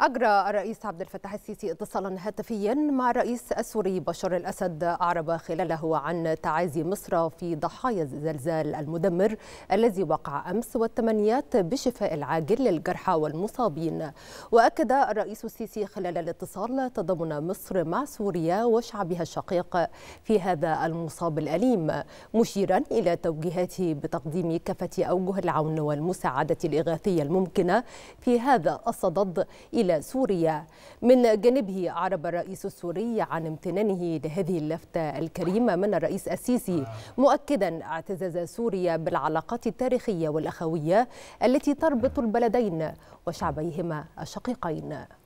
أجرى الرئيس عبد الفتاح السيسي اتصالا هاتفيا مع الرئيس السوري بشار الأسد أعرب خلاله عن تعازي مصر في ضحايا الزلزال المدمر الذي وقع أمس والتمنيات بشفاء العاجل للجرحى والمصابين وأكد الرئيس السيسي خلال الاتصال تضامن مصر مع سوريا وشعبها الشقيق في هذا المصاب الأليم مشيرا إلى توجيهاته بتقديم كافة أوجه العون والمساعدة الإغاثية الممكنة في هذا الصدد إلى إلى سوريا من جانبه أعرب الرئيس السوري عن امتنانه لهذه اللفتة الكريمة من الرئيس السيسي مؤكدا اعتزاز سوريا بالعلاقات التاريخية والأخوية التي تربط البلدين وشعبيهما الشقيقين